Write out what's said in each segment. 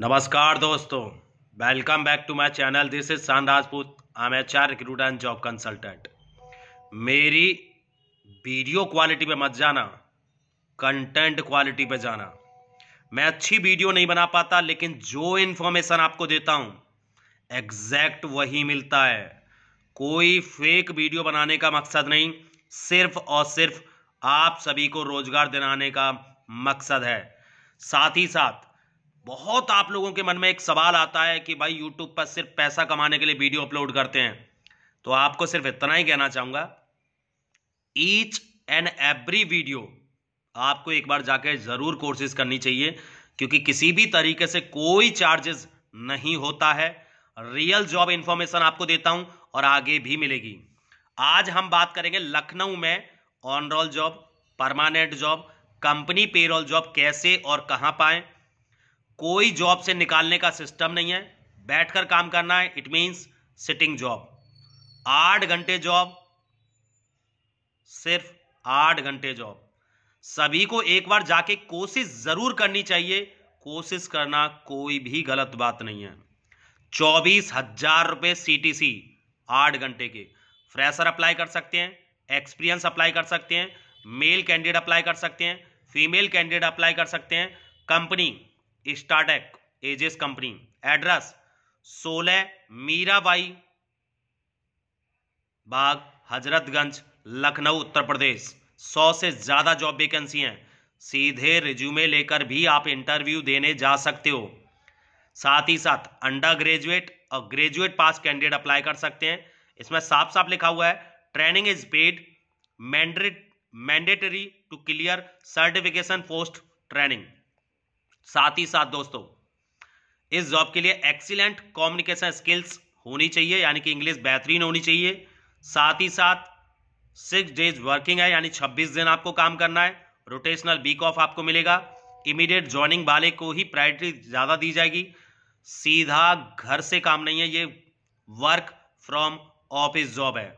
नमस्कार दोस्तों welcome back to my channel this is Shan Rajput I am H R and job consultant मेरी video quality पे मत जाना कंटेंट क्वालिटी पे जाना मैं अच्छी वीडियो नहीं बना पाता लेकिन जो इन्फॉर्मेशन आपको देता हूँ एग्जैक्ट वही मिलता है कोई फेक वीडियो बनाने का मकसद नहीं सिर्फ और सिर्फ आप सभी को रोजगार दिलाने का मकसद है साथ ही साथ बहुत आप लोगों के मन में एक सवाल आता है कि भाई यूट्यूब पर सिर्फ पैसा कमाने के लिए वीडियो अपलोड करते हैं तो आपको सिर्फ इतना ही कहना चाहूंगा ईच एंड एवरी वीडियो आपको एक बार जाकर ज़रूर कोर्सेज करनी चाहिए क्योंकि किसी भी तरीके से कोई चार्जेस नहीं होता है रियल जॉब इंफॉर्मेशन आपको देता हूं और आगे भी मिलेगी आज हम बात करेंगे लखनऊ में on job permanent job company payroll job कैसे और कहां पाएं कोई जॉब से निकालने का सिस्टम नहीं है बैठकर काम करना है इट मीन्स सिटिंग जॉब आठ घंटे जॉब सिर्फ आठ घंटे जॉब सभी को एक बार जाके कोशिश जरूर करनी चाहिए कोशिश करना कोई भी गलत बात नहीं है चौबीस हजार रुपये सी टी सी आठ घंटे के फ्रेशर अप्लाई कर सकते हैं एक्सपीरियंस अप्लाई कर सकते हैं मेल कैंडिडेट अप्लाई कर सकते हैं फीमेल कैंडिडेट अप्लाई कर सकते हैं company Startek Aegis company address सोलह मीराबाई बाग हजरतगंज लखनऊ उत्तर प्रदेश सौ से ज़्यादा जॉब वेकेंसी हैं सीधे रिज्यूमे लेकर भी आप इंटरव्यू देने जा सकते हो साथ ही साथ अंडर ग्रेजुएट और ग्रेजुएट पास कैंडिडेट अप्लाई कर सकते हैं इसमें साफ साफ लिखा हुआ है training is paid mandatory to clear certification post training साथ ही साथ दोस्तों इस जॉब के लिए एक्सीलेंट कम्युनिकेशन स्किल्स होनी चाहिए यानी कि इंग्लिश बेहतरीन होनी चाहिए साथ ही साथ सिक्स डेज वर्किंग है यानी छब्बीस दिन आपको काम करना है रोटेशनल वीक ऑफ आपको मिलेगा इमीडिएट ज्वाइनिंग वाले को ही प्रायोरिटी ज़्यादा दी जाएगी सीधा घर से काम नहीं है ये वर्क फ्रॉम ऑफिस जॉब है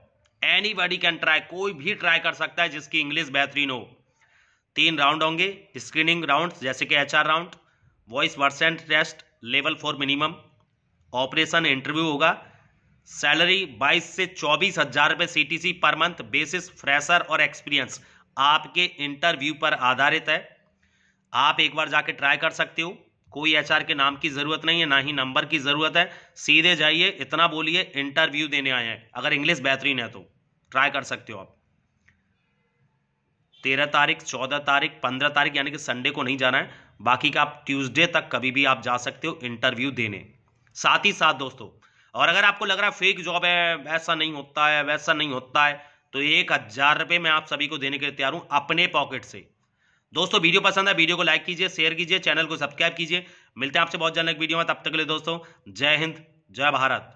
एनी बडी कैन ट्राई कोई भी ट्राई कर सकता है जिसकी इंग्लिश बेहतरीन हो तीन राउंड होंगे स्क्रीनिंग राउंड जैसे कि H round voice Versant test level four minimum operation interview होगा सैलरी 22 से चौबीस हज़ार रुपये सी सी पर मंथ बेसिस फ्रेशर और एक्सपीरियंस आपके इंटरव्यू पर आधारित है आप एक बार जाके ट्राई कर सकते हो कोई एचआर के नाम की ज़रूरत नहीं है ना ही नंबर की ज़रूरत है सीधे जाइए इतना बोलिए इंटरव्यू देने आए हैं अगर इंग्लिश बेहतरीन है तो ट्राई कर सकते हो आप तेरह तारीख चौदह तारीख पंद्रह तारीख यानी कि संडे को नहीं जाना है बाकी का आप ट्यूसडे तक कभी भी आप जा सकते हो इंटरव्यू देने साथ ही साथ दोस्तों और अगर आपको लग रहा है फेक जॉब है ऐसा नहीं होता है वैसा नहीं होता है तो एक हज़ार रुपये मैं आप सभी को देने के लिए तैयार हूं अपने पॉकेट से दोस्तों वीडियो पसंद है वीडियो को लाइक कीजिए शेयर कीजिए चैनल को सब्सक्राइब कीजिए मिलते हैं आपसे बहुत जल्द एक वीडियो में तब तक के लिए दोस्तों जय हिंद जय भारत